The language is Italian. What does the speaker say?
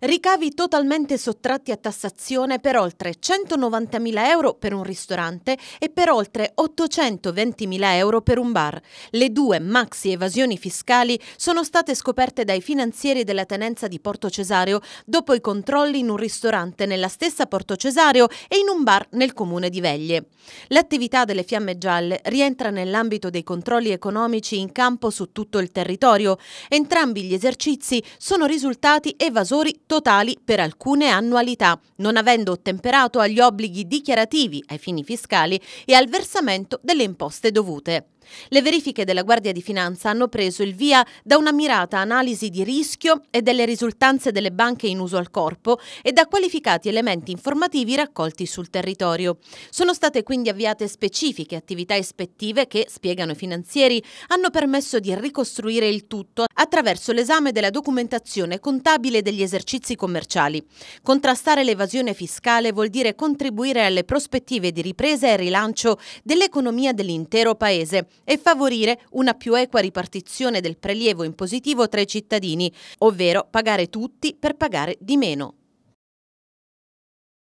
Ricavi totalmente sottratti a tassazione per oltre 190.000 euro per un ristorante e per oltre 820.000 euro per un bar. Le due maxi evasioni fiscali sono state scoperte dai finanzieri della tenenza di Porto Cesareo dopo i controlli in un ristorante nella stessa Porto Cesareo e in un bar nel comune di Veglie. L'attività delle Fiamme Gialle rientra nell'ambito dei controlli economici in campo su tutto il territorio. Entrambi gli esercizi sono risultati evasori totali per alcune annualità, non avendo ottemperato agli obblighi dichiarativi ai fini fiscali e al versamento delle imposte dovute. Le verifiche della Guardia di Finanza hanno preso il via da una mirata analisi di rischio e delle risultanze delle banche in uso al corpo e da qualificati elementi informativi raccolti sul territorio. Sono state quindi avviate specifiche attività ispettive che, spiegano i finanzieri, hanno permesso di ricostruire il tutto attraverso l'esame della documentazione contabile degli esercizi commerciali. Contrastare l'evasione fiscale vuol dire contribuire alle prospettive di ripresa e rilancio dell'economia dell'intero Paese, e favorire una più equa ripartizione del prelievo impositivo tra i cittadini, ovvero pagare tutti per pagare di meno.